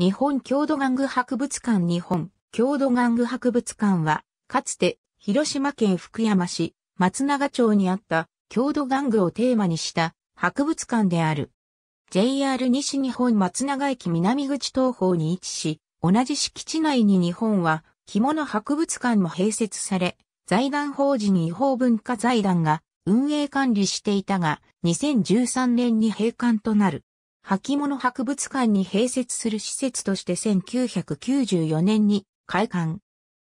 日本郷土玩具博物館日本郷土玩具博物館は、かつて広島県福山市松永町にあった郷土玩具をテーマにした博物館である。JR 西日本松永駅南口東方に位置し、同じ敷地内に日本は着物博物館も併設され、財団法人違法文化財団が運営管理していたが、2013年に閉館となる。履物博物館に併設する施設として1994年に開館。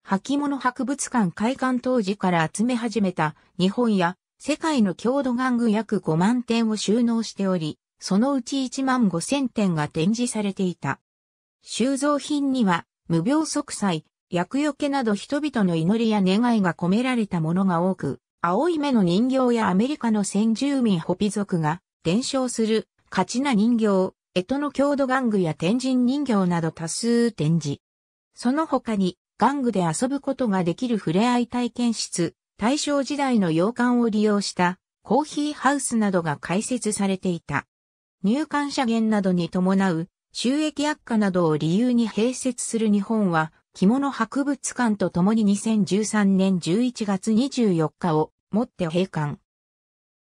履物博物館開館当時から集め始めた日本や世界の郷土玩具約5万点を収納しており、そのうち1万5千点が展示されていた。収蔵品には無病息災、厄除けなど人々の祈りや願いが込められたものが多く、青い目の人形やアメリカの先住民ホピ族が伝承するカチナ人形、江戸の郷土玩具や天神人形など多数展示。その他に、玩具で遊ぶことができる触れ合い体験室、大正時代の洋館を利用したコーヒーハウスなどが開設されていた。入館者減などに伴う収益悪化などを理由に併設する日本は、着物博物館とともに2013年11月24日をもって閉館。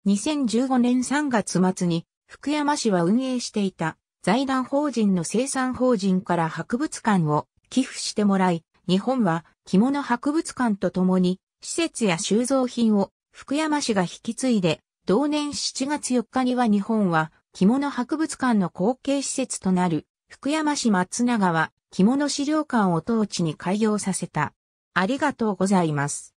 2015年3月末に福山市は運営していた財団法人の生産法人から博物館を寄付してもらい、日本は着物博物館とともに施設や収蔵品を福山市が引き継いで、同年7月4日には日本は着物博物館の後継施設となる福山市松永は着物資料館を当地に開業させた。ありがとうございます。